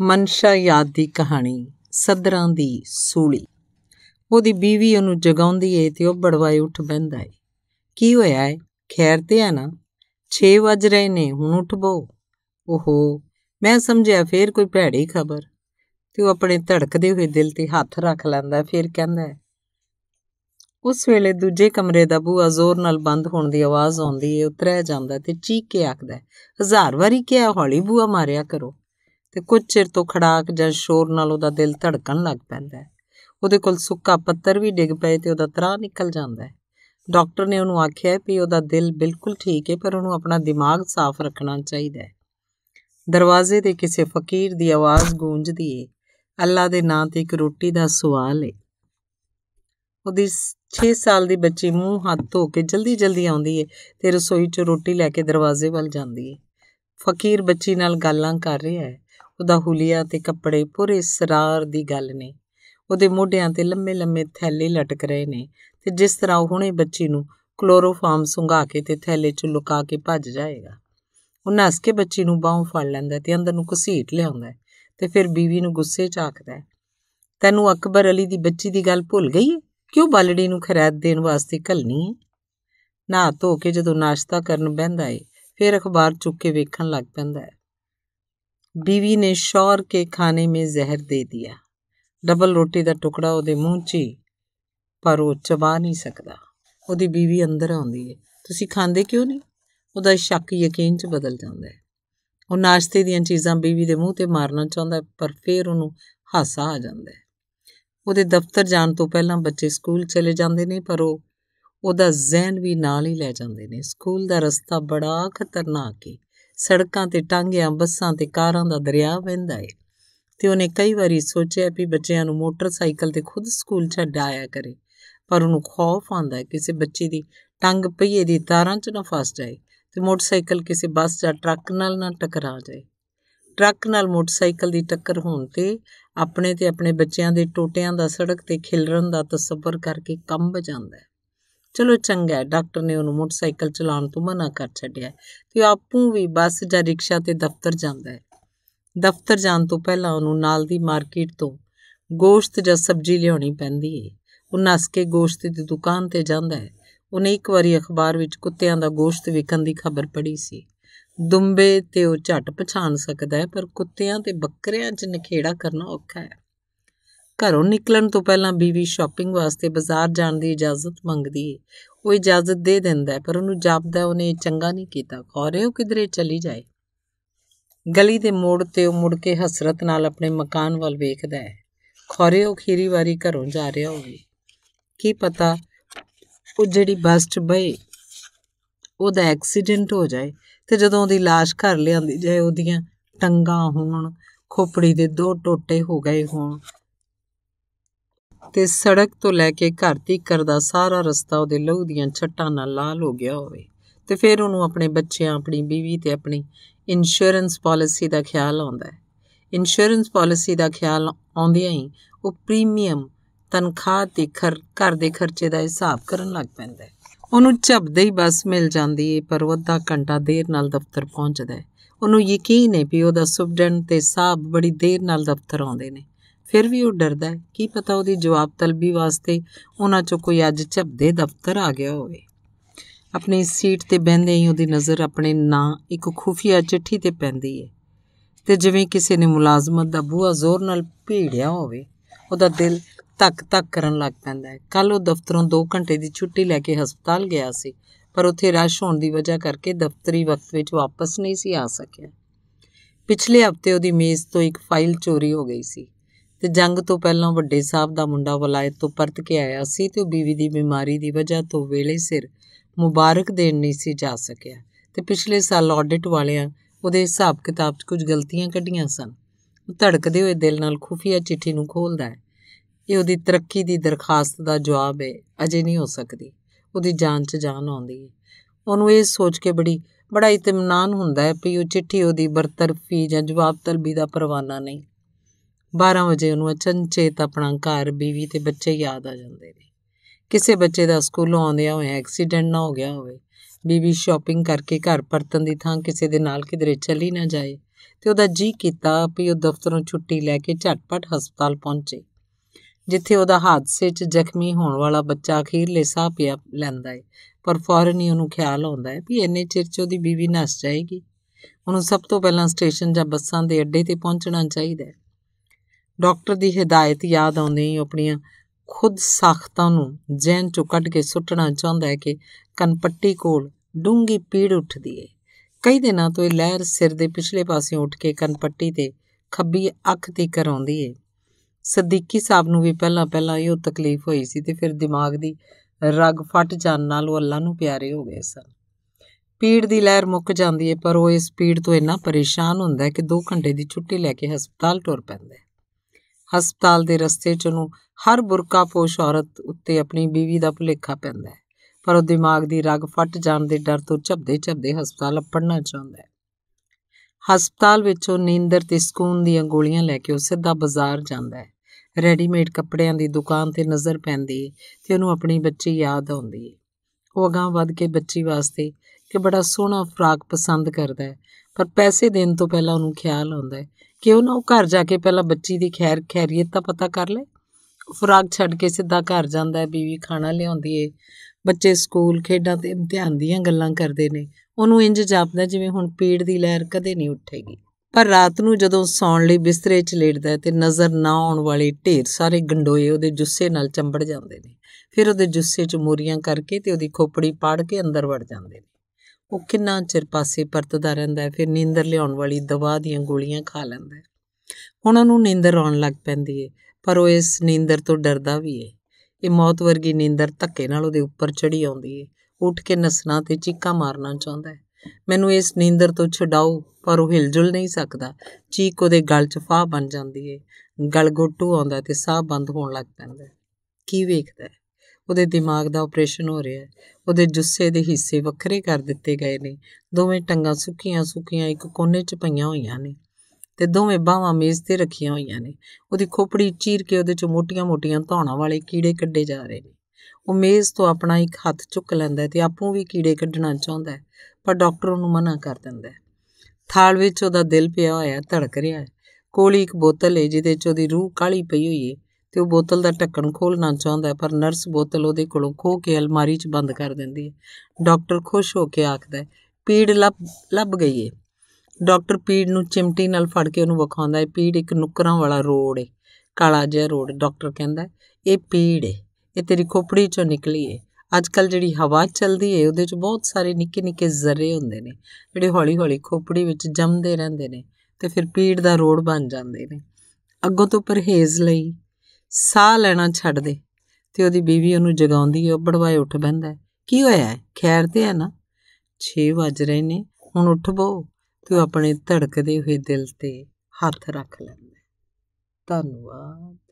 ਮਨਸ਼ਾ ਯਾਦ ਦੀ ਕਹਾਣੀ ਸਦਰਾਂ ਦੀ ਸੂਲੀ ਉਹਦੀ بیوی ਉਹਨੂੰ ਜਗਾਉਂਦੀ ਏ ਤੇ ਉਹ ਬੜਵਾਏ ਉੱਠ ਬੈੰਦਾ ਏ ਕੀ ਹੋਇਆ ਏ ਖੈਰ ਤੇ ਆ ਨਾ 6 ਵਜ ਰਹੇ ਨੇ ਹੁਣ ਉੱਠ ਬੋ ਓਹੋ ਮੈਂ ਸਮਝਿਆ ਫੇਰ ਕੋਈ ਭੈੜੀ ਖਬਰ ਤੇ ਉਹ ਆਪਣੇ ਧੜਕਦੇ ਹੋਏ ਦਿਲ ਤੇ ਹੱਥ ਰੱਖ ਲੈਂਦਾ ਫੇਰ ਕਹਿੰਦਾ ਉਸ ਵੇਲੇ ਦੂਜੇ ਕਮਰੇ ਦਾ ਬੂਆ ਜ਼ੋਰ ਨਾਲ ਬੰਦ ਹੋਣ ਦੀ ਆਵਾਜ਼ ਆਉਂਦੀ ਏ ਉਤਰਿਆ ਜਾਂਦਾ ਤੇ ਚੀਕ ਕੇ ਆਖਦਾ ਹਜ਼ਾਰ ਵਾਰੀ ਕਿਹਾ ਹੌਲੀ ਬੂਆ ਮਾਰਿਆ ਕਰੋ ਤੇ ਕੁਝ ਚਿਰ ਤੋਂ ਖੜਾਕ ਜਾਂ ਸ਼ੋਰ ਨਾਲ ਉਹਦਾ ਦਿਲ ਧੜਕਣ ਲੱਗ ਪੈਂਦਾ ਹੈ ਉਹਦੇ ਕੋਲ ਸੁੱਕਾ ਪੱਤਰ ਵੀ ਡਿੱਗ ਪਏ ਤੇ ਉਹਦਾ ਤਰਾ ਨਿਕਲ ਜਾਂਦਾ ਹੈ ਡਾਕਟਰ ਨੇ ਉਹਨੂੰ ਆਖਿਆ ਵੀ ਉਹਦਾ ਦਿਲ ਬਿਲਕੁਲ ਠੀਕ ਹੈ ਪਰ ਉਹਨੂੰ ਆਪਣਾ ਦਿਮਾਗ ਸਾਫ਼ ਰੱਖਣਾ ਚਾਹੀਦਾ ਹੈ ਦਰਵਾਜ਼ੇ ਤੇ ਕਿਸੇ ਫਕੀਰ ਦੀ ਆਵਾਜ਼ ਗੂੰਜਦੀ ਏ ਅੱਲਾ ਦੇ ਨਾਂ ਤੇ ਇੱਕ ਰੋਟੀ ਦਾ ਸਵਾਲ ਏ ਉਹਦੀ 6 ਸਾਲ ਦੀ ਬੱਚੀ ਮੂੰਹ ਹੱਥ ਧੋ ਕੇ ਜਲਦੀ-ਜਲਦੀ ਆਉਂਦੀ ਏ ਤੇ ਰਸੋਈ 'ਚ ਰੋਟੀ ਲੈ ਕੇ ਦਰਵਾਜ਼ੇ ਵੱਲ ਜਾਂਦੀ ਏ ਫਕੀਰ ਬੱਚੀ ਨਾਲ ਗੱਲਾਂ ਕਰ ਰਿਹਾ ਹੈ ਉਹਦਾ ਹੁਲੀਆ ਤੇ ਕੱਪੜੇ ਪੂਰੇ ਸਰਾਰ ਦੀ ਗੱਲ ਨੇ ਉਹਦੇ ਮੋਢਿਆਂ ਤੇ ਲੰਮੇ-ਲੰਮੇ ਥੈਲੇ ਲਟਕ ਰਹੇ ਨੇ ਤੇ ਜਿਸ ਤਰ੍ਹਾਂ ਉਹ ਹੁਣੇ ਬੱਚੀ ਨੂੰ ਕਲੋਰੋਫਾਰਮ ਸੁੰਘਾ ਕੇ ਤੇ ਥੈਲੇ 'ਚ ਲੁਕਾ ਕੇ ਭੱਜ ਜਾਏਗਾ ਉਹ ਨੱਸ ਕੇ ਬੱਚੀ ਨੂੰ ਬਾਹੋਂ ਫੜ ਲੈਂਦਾ ਤੇ ਅੰਦਰ ਨੂੰ ਘਸੀਟ ਲਿਆਉਂਦਾ ਤੇ ਫਿਰ ਬੀਵੀ ਨੂੰ ਗੁੱਸੇ 'ਚ ਆਖਦਾ ਤੈਨੂੰ ਅਕਬਰ ਅਲੀ ਦੀ ਬੱਚੀ ਦੀ ਗੱਲ ਭੁੱਲ ਗਈ ਕਿਉਂ ਬਾਲੜੀ ਨੂੰ ਖਰਾਦ ਦੇਣ ਵਾਸਤੇ ਕੱਲਣੀ ਹੈ ਨਾ ਧੋ ਕੇ ਜਦੋਂ ਨਾਸ਼ਤਾ ਕਰਨ ਬੈੰਦਾ ਏ ਫਿਰ ਅਖਬਾਰ ਚੁੱਕ ਕੇ ਵੇਖਣ ਲੱਗ ਪੈਂਦਾ ਹੈ ਬੀਵੀ ਨੇ शौर ਕੇ ਖਾਣੇ में ਜ਼ਹਿਰ ਦੇ ਦਿਆ ਡਬਲ ਰੋਟੀ ਦਾ ਟੁਕੜਾ ਉਹਦੇ ਮੂੰਹ 'ਚ ਪਰ ਉਹ ਚਬਾ ਨਹੀਂ ਸਕਦਾ ਉਹਦੀ ਬੀਵੀ ਅੰਦਰ ਆਉਂਦੀ ਹੈ ਤੁਸੀਂ ਖਾਂਦੇ ਕਿਉਂ ਨਹੀਂ ਉਹਦਾ ਸ਼ੱਕ ਯਕੀਨ 'ਚ ਬਦਲ ਜਾਂਦਾ ਹੈ ਉਹ ਨਾਸ਼ਤੇ ਦੀਆਂ ਚੀਜ਼ਾਂ ਬੀਵੀ ਦੇ ਮੂੰਹ ਤੇ ਮਾਰਨਾ ਚਾਹੁੰਦਾ ਪਰ ਫਿਰ ਉਹਨੂੰ ਹਾਸਾ ਆ ਜਾਂਦਾ ਉਹਦੇ ਦਫ਼ਤਰ ਜਾਣ ਤੋਂ ਪਹਿਲਾਂ ਬੱਚੇ ਸਕੂਲ ਚਲੇ ਜਾਂਦੇ ਨੇ ਪਰ ਉਹ ਉਹਦਾ ਜ਼ਹਿਨ ਵੀ ਨਾਲ ਹੀ ਲੈ ਜਾਂਦੇ ਨੇ ਸਕੂਲ ਦਾ ਰਸਤਾ ਬੜਾ ਖਤਰਨਾਕ ਹੈ ਸੜਕਾਂ ਤੇ ਟਾਂਗਿਆਂ ਬੱਸਾਂ ਤੇ ਕਾਰਾਂ ਦਾ ਦਰਿਆ ਵਹਿੰਦਾ ਏ ਤੇ ਉਹਨੇ ਕਈ ਵਾਰੀ ਸੋਚਿਆ ਵੀ ਬੱਚਿਆਂ ਨੂੰ ਮੋਟਰਸਾਈਕਲ ਤੇ ਖੁਦ ਸਕੂਲ ਛੱਡ ਆਇਆ ਕਰੇ ਪਰ ਉਹਨੂੰ ਖੌਫ ਆਂਦਾ ਕਿਸੇ ਬੱਚੇ ਦੀ ਟੰਗ ਪਈਏ ਦੀ ਤਾਰਾਂ 'ਚ ਨਾ ਫਸ ਜਾਏ ਤੇ ਮੋਟਰਸਾਈਕਲ ਕਿਸੇ ਬੱਸ ਜਾਂ ਟਰੱਕ ਨਾਲ ਨਾ ਟਕਰਾ ਜਾਏ ਟਰੱਕ ਨਾਲ ਮੋਟਰਸਾਈਕਲ ਦੀ ਟੱਕਰ ਹੋਣ ਤੇ ਆਪਣੇ ਤੇ ਆਪਣੇ ਬੱਚਿਆਂ ਦੇ ਟੋਟਿਆਂ ਦਾ ਸੜਕ ਤੇ ਖਿਲਰਨ ਦਾ ਤਸੱਵਰ ਕਰਕੇ ਕੰਬ ਜਾਂਦਾ ਹੈ ਚਲੋ ਚੰਗਾ ਡਾਕਟਰ ਨੇ ਉਹਨੂੰ ਮੋਟਰਸਾਈਕਲ ਚਲਾਉਣ ਤੋਂ ਮਨਾ ਕਰ ਛੱਡਿਆ ਤੇ ਆਪੂ ਵੀ ਬੱਸ ਜਾਂ ਰਿਕਸ਼ਾ ਤੇ ਦਫ਼ਤਰ ਜਾਂਦਾ ਹੈ ਦਫ਼ਤਰ ਜਾਣ ਤੋਂ ਪਹਿਲਾਂ ਉਹਨੂੰ ਨਾਲ ਦੀ ਮਾਰਕੀਟ ਤੋਂ ਗੋਸ਼ਤ ਜਾਂ ਸਬਜ਼ੀ ਲਿਆਉਣੀ ਪੈਂਦੀ ਹੈ ਉਹ ਨਸ ਕੇ ਗੋਸ਼ਤ ਦੀ ਦੁਕਾਨ ਤੇ ਜਾਂਦਾ ਹੈ ਉਹਨੇ ਇੱਕ ਵਾਰੀ ਅਖਬਾਰ ਵਿੱਚ ਕੁੱਤਿਆਂ ਦਾ ਗੋਸ਼ਤ ਵਿਕਣ ਦੀ ਖਬਰ ਪੜ੍ਹੀ ਸੀ ਦੁੰਬੇ ਤੇ ਉਹ ਝਟ ਪਛਾਣ ਸਕਦਾ ਹੈ ਪਰ ਕੁੱਤਿਆਂ ਤੇ ਬੱਕਰਿਆਂ 'ਚ ਨਖੇੜਾ ਕਰਨਾ ਔਖਾ ਹੈ ਘਰੋਂ ਨਿਕਲਣ ਤੋਂ ਪਹਿਲਾਂ ਬੀਵੀ ਸ਼ਾਪਿੰਗ ਵਾਸਤੇ ਬਾਜ਼ਾਰ ਜਾਣ ਦੀ ਇਜਾਜ਼ਤ ਮੰਗਦੀ ਏ ਉਹ ਇਜਾਜ਼ਤ ਦੇ ਦਿੰਦਾ ਪਰ ਉਹਨੂੰ ਜਾਪਦਾ ਉਹਨੇ ਚੰਗਾ ਨਹੀਂ ਕੀਤਾ ਖੌਰੇ ਉਹ ਕਿਧਰੇ ਚਲੀ ਜਾਏ ਗਲੀ ਦੇ ਮੋੜ ਤੇ ਉਹ ਮੁੜ ਕੇ ਹਸਰਤ ਨਾਲ ਆਪਣੇ ਮਕਾਨ ਵੱਲ ਵੇਖਦਾ ਹੈ ਖੌਰੇ ਉਹ ਖੀਰੀ ਵਾਰੀ ਘਰੋਂ ਜਾ ਰਿਹਾ ਹੋਵੇ ਕੀ ਪਤਾ ਉਹ ਜਿਹੜੀ ਬੱਸ 'ਚ ਬਈ ਉਹਦਾ ਐਕਸੀਡੈਂਟ ਹੋ ਜਾਏ ਤੇ ਜਦੋਂ ਉਹਦੀ লাশ ਘਰ ਲਿਆਂਦੀ ਜਾਏ ਉਹਦੀਆਂ ਟੰਗਾ ਹੋਣ ਖੋਪੜੀ ਦੇ ਦੋ ਟੋਟੇ ਹੋ ਗਏ ਹੋਣ ਤੇ ਸੜਕ ਤੋਂ ਲੈ ਕੇ ਘਰ ਤੀਕਰ ਦਾ ਸਾਰਾ ਰਸਤਾ ਉਹਦੇ ਲਹੂ ਦੀਆਂ ਛੱਟਾਂ ਨਾਲ ਲਾਲ ਹੋ ਗਿਆ ਹੋਵੇ ਤੇ ਫਿਰ ਉਹਨੂੰ ਆਪਣੇ ਬੱਚਿਆਂ ਆਪਣੀ بیوی ਤੇ ਆਪਣੀ ਇੰਸ਼ੋਰੈਂਸ ਪਾਲਿਸੀ ਦਾ ਖਿਆਲ ਆਉਂਦਾ ਹੈ ਇੰਸ਼ੋਰੈਂਸ ਪਾਲਿਸੀ ਦਾ ਖਿਆਲ ਆਉਂਦਿਆਂ ਹੀ ਉਹ ਪ੍ਰੀਮੀਅਮ ਤਨਖਾਹ ਤੇ ਖਰ ਘਰ ਦੇ ਖਰਚੇ ਦਾ ਹਿਸਾਬ ਕਰਨ ਲੱਗ ਪੈਂਦਾ ਹੈ ਉਹਨੂੰ ਝਪਦੇ ਹੀ ਬੱਸ ਮਿਲ ਜਾਂਦੀ ਹੈ ਪਰ ਵੱਧਾ ਘੰਟਾ ਦੇਰ ਨਾਲ ਦਫ਼ਤਰ ਪਹੁੰਚਦਾ ਹੈ ਉਹਨੂੰ ਯਕੀਨ ਹੈ ਵੀ ਉਹਦਾ ਸੁਪਰਡੈਂਟ ਤੇ ਸਾਹਿਬ ਬੜੀ ਦੇਰ ਨਾਲ ਦਫ਼ਤਰ ਆਉਂਦੇ ਨੇ ਫਿਰ ਵੀ ਉਹ ਡਰਦਾ ਹੈ ਕੀ ਪਤਾ ਉਹਦੀ ਜਵਾਬ ਤਲਬੀ ਵਾਸਤੇ ਉਹਨਾਂ ਚੋਂ ਕੋਈ ਅੱਜ ਝੱਬਦੇ ਦਫ਼ਤਰ ਆ ਗਿਆ ਹੋਵੇ ਆਪਣੀ ਸੀਟ ਤੇ ਬੈੰਦੇ ਹੀ ਉਹਦੀ ਨਜ਼ਰ ਆਪਣੇ ਨਾਂ ਇੱਕ ਖੂਫੀਆ ਚਿੱਠੀ ਤੇ ਪੈਂਦੀ ਹੈ ਤੇ ਜਿਵੇਂ ਕਿਸੇ ਨੇ ਮੁਲਾਜ਼ਮਤ ਦਾ ਬੂਹਾ ਜ਼ੋਰ ਨਾਲ ਭੀੜਿਆ ਹੋਵੇ ਉਹਦਾ ਦਿਲ ਧੱਕ ਧੱਕ ਕਰਨ ਲੱਗ ਪੈਂਦਾ ਹੈ ਕੱਲ ਉਹ ਦਫ਼ਤਰੋਂ 2 ਘੰਟੇ ਦੀ ਛੁੱਟੀ ਲੈ ਕੇ ਹਸਪਤਾਲ ਗਿਆ ਸੀ ਪਰ ਉੱਥੇ ਰਸ਼ ਹੋਣ ਦੀ ਵਜ੍ਹਾ ਕਰਕੇ ਦਫ਼ਤਰੀ ਵਕਤ ਵਿੱਚ ਵਾਪਸ ਨਹੀਂ ਸੀ ਆ ਸਕਿਆ ਪਿਛਲੇ ਹਫਤੇ ਉਹਦੀ ਮੇਜ਼ ਤੋਂ ਇੱਕ ਫਾਈਲ ਚੋਰੀ ਹੋ ਗਈ ਸੀ ਤੇ ਜੰਗ ਤੋਂ ਪਹਿਲਾਂ ਵੱਡੇ ਸਾਹਿਬ ਦਾ ਮੁੰਡਾ ਵਲਾਇਤ ਤੋਂ ਪਰਤ ਕੇ ਆਇਆ ਸੀ ਤੇ ਉਹ ਬੀਵੀ ਦੀ ਬਿਮਾਰੀ ਦੀ ਵਜ੍ਹਾ ਤੋਂ ਵੇਲੇ ਸਿਰ ਮੁਬਾਰਕ ਦੇਣ ਨਹੀਂ ਸੀ ਜਾ ਸਕਿਆ ਤੇ ਪਿਛਲੇ ਸਾਲ ਆਡਿਟ ਵਾਲਿਆਂ ਉਹਦੇ ਹਿਸਾਬ ਕਿਤਾਬ 'ਚ ਕੁਝ ਗਲਤੀਆਂ ਕੱਢੀਆਂ ਸਨ ਉਹ ਧੜਕਦੇ ਹੋਏ ਦਿਲ ਨਾਲ ਖੁਫੀਆ ਚਿੱਠੀ ਨੂੰ ਖੋਲਦਾ ਹੈ ਇਹ ਉਹਦੀ ਤਰੱਕੀ ਦੀ ਦਰਖਾਸਤ ਦਾ ਜਵਾਬ ਹੈ ਅਜੇ ਨਹੀਂ ਹੋ ਸਕਦੀ ਉਹਦੀ ਜਾਨ 'ਚ ਜਾਨ ਆਉਂਦੀ ਹੈ ਉਹਨੂੰ ਇਹ ਸੋਚ ਕੇ ਬੜੀ ਬੜਾ ਇਤਮਨਾਨ ਹੁੰਦਾ ਹੈ ਕਿ ਉਹ ਚਿੱਠੀ ਉਹਦੀ ਬਰਤਰਫੀ ਜਾਂ ਜਵਾਬ ਤਲਬੀ ਦਾ ਪਰਵਾਨਾ ਨਹੀਂ 12 ਵਜੇ ਉਹਨੂੰ ਅਚਨਚੇਤ ਆਪਣਾ ਘਰ بیوی ਤੇ ਬੱਚੇ ਯਾਦ ਆ ਜਾਂਦੇ ਨੇ ਕਿਸੇ ਬੱਚੇ ਦਾ ਸਕੂਲੋਂ ਆਉਂਦਿਆਂ ਹੋਇਆ ਐਕਸੀਡੈਂਟ ਨਾ ਹੋ ਗਿਆ ਹੋਵੇ ਬੀਬੀ ਸ਼ਾਪਿੰਗ ਕਰਕੇ ਘਰ ਪਰਤਣ ਦੀ ਥਾਂ ਕਿਸੇ ਦੇ ਨਾਲ ਕਿਧਰੇ ਚਲੀ ਨਾ ਜਾਏ ਤੇ ਉਹਦਾ ਜੀ ਕੀਤਾ ਵੀ ਉਹ ਦਫ਼ਤਰੋਂ ਛੁੱਟੀ ਲੈ ਕੇ ਝਟਪਟ ਹਸਪਤਾਲ ਪਹੁੰਚੇ ਜਿੱਥੇ ਉਹਦਾ ਹਾਦਸੇ 'ਚ ਜ਼ਖਮੀ ਹੋਣ ਵਾਲਾ ਬੱਚਾ ਅਖੀਰਲੇ ਸਾਹ ਪਿਆ ਲੈਂਦਾ ਹੈ ਪਰ ਫੌਰਨ ਹੀ ਉਹਨੂੰ ਖਿਆਲ ਆਉਂਦਾ ਹੈ ਵੀ ਇੰਨੇ ਚਿਰ 'ਚ ਉਹਦੀ ਬੀਵੀ ਨਸ ਜਾਏਗੀ ਉਹਨੂੰ ਸਭ ਤੋਂ ਪਹਿਲਾਂ ਸਟੇਸ਼ਨ ਜਾਂ ਬੱਸਾਂ ਦੇ ਅੱਡੇ ਤੇ ਪਹੁੰਚਣਾ ਚਾਹੀਦਾ ਹੈ ਡਾਕਟਰ ਦੀ ਹਦਾਇਤ ਯਾਦ ਆਉਂਦੀ ਹੀ ਆਪਣੀਆਂ ਖੁਦ ਸਾਖਤਾਂ ਨੂੰ ਜੈਨ ਚੋਂ ਕੱਢ ਕੇ ਸੁੱਟਣਾ ਚਾਹੁੰਦਾ ਹੈ ਕਿ ਕਨਪੱਟੀ ਕੋਲ ਡੂੰਗੀ ਪੀੜ ਉੱਠਦੀ ਹੈ ਕਈ ਦਿਨਾਂ ਤੋਂ ਇਹ ਲਹਿਰ ਸਿਰ ਦੇ ਪਿਛਲੇ ਪਾਸੇ ਉੱਠ ਕੇ ਕਨਪੱਟੀ ਤੇ ਖੱਬੀ ਅੱਖ ਤੇ ਕਰਾਉਂਦੀ ਹੈ ਸਦੀਕੀ ਸਾਹਿਬ ਨੂੰ ਵੀ ਪਹਿਲਾਂ ਪਹਿਲਾਂ ਇਹੋ ਤਕਲੀਫ ਹੋਈ ਸੀ ਤੇ ਫਿਰ ਦਿਮਾਗ ਦੀ ਰਗ ਫਟ ਜਾਣ ਨਾਲ ਉਹ ਅੱਲਾ ਨੂੰ ਪਿਆਰੇ ਹੋ ਗਏ ਸਨ ਪੀੜ ਦੀ ਲਹਿਰ ਮੁੱਕ ਜਾਂਦੀ ਹੈ ਪਰ ਉਹ ਇਸ ਪੀੜ ਤੋਂ ਇੰਨਾ ਪਰੇਸ਼ਾਨ ਹੁੰਦਾ ਹੈ ਕਿ 2 ਘੰਟੇ ਦੀ ਛੁੱਟੀ ਲੈ ਕੇ ਹਸਪਤਾਲ ਟੁਰ ਪੈਂਦਾ ਹੈ ਹਸਪਤਾਲ ਦੇ ਰਸਤੇ 'ਚ ਨੂੰ ਹਰ ਬੁਰਕਾ ਪੋਸ਼ ਔਰਤ ਉੱਤੇ ਆਪਣੀ ਬੀਵੀ ਦਾ ਭੁਲੇਖਾ ਪੈਂਦਾ ਪਰ ਉਹ ਦਿਮਾਗ ਦੀ ਰਗ ਫਟ ਜਾਣ ਦੇ ਡਰ ਤੋਂ ਝੱਬਦੇ ਝੱਬਦੇ ਹਸਪਤਾਲ ਅੱਪੜਨਾ ਚਾਹੁੰਦਾ ਹੈ ਹਸਪਤਾਲ ਵਿੱਚੋਂ ਨੀਂਦਰ ਤੇ ਸਕੂਨ ਦੀਆਂ ਗੋਲੀਆਂ ਲੈ ਕੇ ਉਹ ਸਿੱਧਾ ਬਾਜ਼ਾਰ ਜਾਂਦਾ ਹੈ ਰੈਡੀਮੇਡ ਕੱਪੜਿਆਂ ਦੀ ਦੁਕਾਨ ਤੇ ਨਜ਼ਰ ਪੈਂਦੀ ਹੈ ਤੇ ਉਹਨੂੰ ਆਪਣੀ ਬੱਚੀ ਯਾਦ ਆਉਂਦੀ ਹੈ ਉਹ ਅਗਾਹ ਵੱਧ ਕੇ ਬੱਚੀ ਵਾਸਤੇ ਕਿ ਬੜਾ ਸੋਹਣਾ ਫਰਾਕ ਪਸੰਦ ਕਰਦਾ ਹੈ ਪਰ ਪੈਸੇ ਦੇਣ ਤੋਂ ਪਹਿਲਾਂ ਉਹਨੂੰ ਖਿਆਲ ਆਉਂਦਾ ਹੈ ਕਿ ਉਹ ਨਾ ਉਹ ਘਰ ਜਾ ਕੇ ਪਹਿਲਾਂ ਬੱਚੀ ਦੀ ਖੈਰ ਖੈਰੀਅਤ ਤਾਂ ਪਤਾ ਕਰ ਲੈ ਫਰਾਗ ਛੱਡ ਕੇ ਸਿੱਧਾ ਘਰ ਜਾਂਦਾ ਹੈ ਬੀਵੀ ਖਾਣਾ ਲਿਆਉਂਦੀ ਏ ਬੱਚੇ ਸਕੂਲ ਖੇਡਾਂ ਤੇ ਇਮਤਿਹਾਨ ਦੀਆਂ ਗੱਲਾਂ ਕਰਦੇ ਨੇ ਉਹਨੂੰ ਇੰਜ ਜਾਪਦਾ ਜਿਵੇਂ ਹੁਣ ਪੀੜ ਦੀ ਲਹਿਰ ਕਦੇ ਨਹੀਂ ਉੱਠੇਗੀ ਪਰ ਰਾਤ ਨੂੰ ਜਦੋਂ ਸੌਣ ਲਈ ਬਿਸਤਰੇ 'ਚ ਲੇਟਦਾ ਤੇ ਨਜ਼ਰ ਨਾ ਆਉਣ ਵਾਲੇ ਢੇਰ ਸਾਰੇ ਗੰਡੋਏ ਉਹਦੇ ਜੁੱਸੇ ਨਾਲ ਚੰਬੜ ਜਾਂਦੇ ਨੇ ਫਿਰ ਉਹਦੇ ਜੁੱਸੇ 'ਚ ਮੋਰੀਆਂ ਕਰਕੇ ਤੇ ਉਹਦੀ ਖੋਪੜੀ ਪਾੜ ਕੇ ਅੰਦਰ ਵੜ ਜਾਂਦੇ ਨੇ ਉਹ ਕਿੰਨਾ ਚਿਰ ਪਾਸੇ ਪਰਤਦਾ ਰਹਿੰਦਾ ਫਿਰ ਨੀਂਦਰ ਲਿਆਉਣ ਵਾਲੀ ਦਵਾ ਦੀਆਂ ਗੋਲੀਆਂ ਖਾ ਲੈਂਦਾ ਹੈ ਹੁਣ ਉਹਨੂੰ ਨੀਂਦਰ ਆਉਣ ਲੱਗ ਪੈਂਦੀ ਹੈ ਪਰ ਉਹ ਇਸ ਨੀਂਦਰ ਤੋਂ ਡਰਦਾ ਵੀ ਹੈ ਇਹ ਮੌਤ ਵਰਗੀ ਨੀਂਦਰ ਧੱਕੇ ਨਾਲ ਉਹਦੇ ਉੱਪਰ ਚੜੀ ਆਉਂਦੀ ਹੈ ਉੱਠ ਕੇ ਨਸਣਾ ਤੇ ਚੀਕਾਂ ਮਾਰਨਾ ਚਾਹੁੰਦਾ ਹੈ ਮੈਨੂੰ ਇਸ ਨੀਂਦਰ ਤੋਂ ਛਡਾਓ ਪਰ ਉਹ ਹਿਲਜੁਲ ਨਹੀਂ ਸਕਦਾ ਚੀਕ ਉਹਦੇ ਗਲ 'ਚ ਫਾਹ ਬਣ ਜਾਂਦੀ ਹੈ ਗਲ ਗੋਟੂ ਆਉਂਦਾ ਤੇ ਸਾਹ ਬੰਦ ਹੋਣ ਲੱਗ ਪੈਂਦਾ ਕੀ ਵੇਖਦਾ ਹੈ ਉਹਦੇ ਦਿਮਾਗ ਦਾ ਆਪਰੇਸ਼ਨ ਹੋ ਰਿਹਾ ਹੈ ਉਹਦੇ ਜੁੱਸੇ ਦੇ ਹਿੱਸੇ ਵੱਖਰੇ ਕਰ ਦਿੱਤੇ ਗਏ ਨੇ ਦੋਵੇਂ ਟੰਗਾਂ ਸੁੱਕੀਆਂ ਸੁੱਕੀਆਂ ਇੱਕ ਕੋਨੇ 'ਚ ਪਈਆਂ ਹੋਈਆਂ ਨੇ ਤੇ ਦੋਵੇਂ ਬਾਹਾਂ ਮੇਜ਼ ਤੇ ਰੱਖੀਆਂ ਹੋਈਆਂ ਨੇ ਉਹਦੀ ਖੋਪੜੀ ਚੀਰ ਕੇ ਉਹਦੇ 'ਚ ਮੋਟੀਆਂ-ਮੋਟੀਆਂ ਧੌਣਾ ਵਾਲੇ ਕੀੜੇ ਕੱਢੇ ਜਾ ਰਹੇ ਨੇ ਉਹ ਮੇਜ਼ ਤੋਂ ਆਪਣਾ ਇੱਕ ਹੱਥ ਚੁੱਕ ਲੈਂਦਾ ਤੇ ਆਪੋਂ ਵੀ ਕੀੜੇ ਕੱਢਣਾ ਚਾਹੁੰਦਾ ਪਰ ਡਾਕਟਰ ਉਹਨੂੰ ਮਨਾ ਕਰ ਦਿੰਦਾ ਹੈ ਥਾਲ ਵਿੱਚ ਉਹਦਾ ਦਿਲ ਪਿਆ ਹੋਇਆ ਧੜਕ ਰਿਹਾ ਹੈ ਕੋਲੀ ਇੱਕ ਬੋਤਲ ਹੈ ਜਿਹਦੇ 'ਚ ਉਹਦੀ ਰੂਹ ਕਾਲੀ ਪਈ ਹੋਈ ਹੈ ਤੇ ਉਹ ਬੋਤਲ ਦਾ ਢੱਕਣ ਖੋਲਣਾ ਚਾਹੁੰਦਾ ਹੈ ਪਰ ਨਰਸ ਬੋਤਲ ਉਹਦੇ ਕੋਲੋਂ ਖੋਹ ਕੇ ਅਲਮਾਰੀ 'ਚ ਬੰਦ ਕਰ ਦਿੰਦੀ ਹੈ ਡਾਕਟਰ ਖੁਸ਼ ਹੋ ਕੇ ਆਖਦਾ ਹੈ ਪੀੜ ਲੱਭ ਲੱਭ ਗਈ ਹੈ ਡਾਕਟਰ ਪੀੜ ਨੂੰ ਚਿਮਟੀ ਨਾਲ ਫੜ ਕੇ ਉਹਨੂੰ ਵਿਖਾਉਂਦਾ ਹੈ ਪੀੜ ਇੱਕ ਨੁਕਰਾਂ ਵਾਲਾ ਰੋੜ ਹੈ ਕਾਲਾ ਜਿਹਾ ਰੋੜ ਡਾਕਟਰ ਕਹਿੰਦਾ ਇਹ ਪੀੜ ਹੈ ਇਹ ਤੇਰੀ ਖੋਪੜੀ 'ਚੋਂ ਨਿਕਲੀ ਹੈ ਅੱਜ ਕੱਲ ਜਿਹੜੀ ਹਵਾ ਚੱਲਦੀ ਏ ਉਹਦੇ 'ਚ ਬਹੁਤ ਸਾਰੇ ਨਿੱਕੇ ਨਿੱਕੇ ਜ਼ਰੇ ਹੁੰਦੇ ਨੇ ਜਿਹੜੇ ਹੌਲੀ-ਹੌਲੀ ਖੋਪੜੀ ਵਿੱਚ ਜੰਮਦੇ ਰਹਿੰਦੇ ਨੇ ਤੇ ਫਿਰ ਪੀੜ ਦਾ ਰੋੜ ਬਣ ਜਾਂਦੇ ਨੇ ਅੱਗੋਂ ਤੋਂ ਪਰਹੇਜ਼ ਲਈ ਸਾਹ ਲੈਣਾ ਛੱਡ ਦੇ ਤੇ ਉਹਦੀ ਬੀਵੀ ਉਹਨੂੰ ਜਗਾਉਂਦੀ ਹੈ ਬੜਵਾਏ ਉੱਠ ਬੰਦਾ ਕੀ ਹੋਇਆ ਖੈਰ ਤੇ ਹੈ ਨਾ 6 ਵਜ ਰਹੇ ਨੇ ਹੁਣ ਉੱਠ ਬੋ ਤੂੰ ਆਪਣੇ ਧੜਕਦੇ ਹੋਏ ਦਿਲ ਤੇ ਹੱਥ ਰੱਖ ਲੈਂਦਾ ਧੰਨਵਾਦ